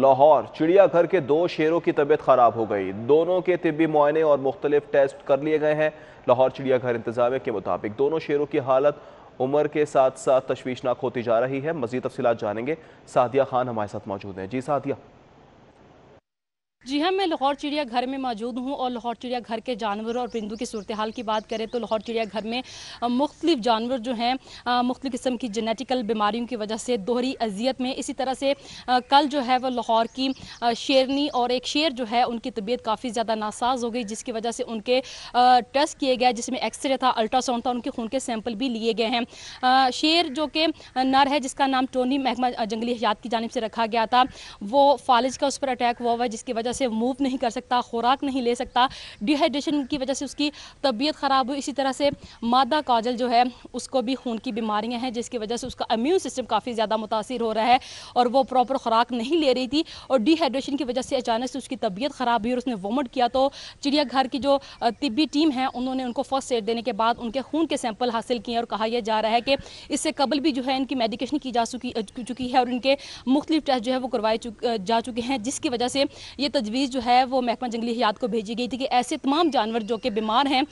लाहौर चिड़ियाघर के दो शेरों की तबीयत खराब हो गई दोनों के तिबी मुआने और मुख्तलिफ टेस्ट कर लिए गए हैं लाहौर चिड़ियाघर इंतजाम के मुताबिक दोनों शेरों की हालत उम्र के साथ साथ तशवीशनाक होती जा रही है मजीद तफसीत जानेंगे सादिया खान हमारे साथ मौजूद हैं जी सादिया हाँ मैं लाहौर चिड़ियाघर में मौजूद हूँ और लाहौर चिड़ियाघर के जानवरों और परिंदों की सूरत हाल की बात करें तो लाहौर चिड़ियाघर में मुख्तलिफ जानवर जो हैं मुख्तु किस्म की जेनेटिकल बीमारियों की वजह से दोहरी अजियत में इसी तरह से कल जो है वह लाहौर की शेरनी और एक शेर जो है उनकी तबीयत काफ़ी ज़्यादा नासाज हो गई जिसकी वजह से उनके टेस्ट किए गए जिसमें एक्सरे था अल्ट्रासाउंड था उनके खून के सैंपल भी लिए गए हैं शेर जो कि नर है जिसका नाम टोनी महकमा जंगली हयात की जानब से रखा गया था वो फालिज का उस पर अटैक हुआ हुआ है जिसकी वजह से मूव नहीं कर सकता खुराक नहीं ले सकता डिहाइड्रेशन की वजह से उसकी तबीयत ख़राब हुई इसी तरह से मादा काजल जो है उसको भी खून की बीमारियाँ हैं जिसकी वजह से उसका अम्यून सिस्टम काफ़ी ज़्यादा मुतासर हो रहा है और वो प्रॉपर खुराक नहीं ले रही थी और डिहाइड्रेशन की वजह से अचानक से उसकी तबीयत ख़राब हुई और उसने वोमट किया तो चिड़ियाघर की जो तिबी टीम है उन्होंने उनको फर्स्ट एड देने के बाद उनके खून के सैंपल हासिल किए और कहा यह जा रहा है कि इससे कबल भी जो है इनकी मेडिकेशन की जा चुकी चुकी है और इनके मुख्तलिफ टेस्ट जो है वो करवाए जा चुके हैं जिसकी वजह से ये तजवीज़ तजवीज़ जो है वो महकमा जंगली हयात को भेजी गई थी कि ऐसे तमाम जानवर जो कि बीमार हैं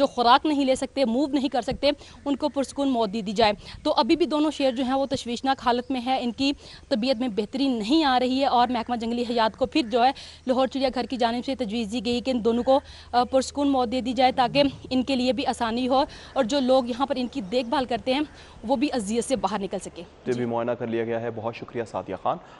जो खुराक नहीं ले सकते मूव नहीं कर सकते उनको पुरसकून मौत दे दी जाए तो अभी भी दोनों शेर जो हैं वो तशवीशनाक हालत में है इनकी तबीयत में बेहतरी नहीं आ रही है और महकमा जंगली हयात को फिर जो है लाहौर चिड़ियाघर की जानब से तजवीज़ दी गई कि इन दोनों को पुरसकून मौत दे दी जाए ताकि इनके लिए भी आसानी हो और जो लोग यहाँ पर इनकी देखभाल करते हैं वो भी अजियत से बाहर निकल सके भी मुआयना कर लिया गया है बहुत शुक्रिया सातिया खान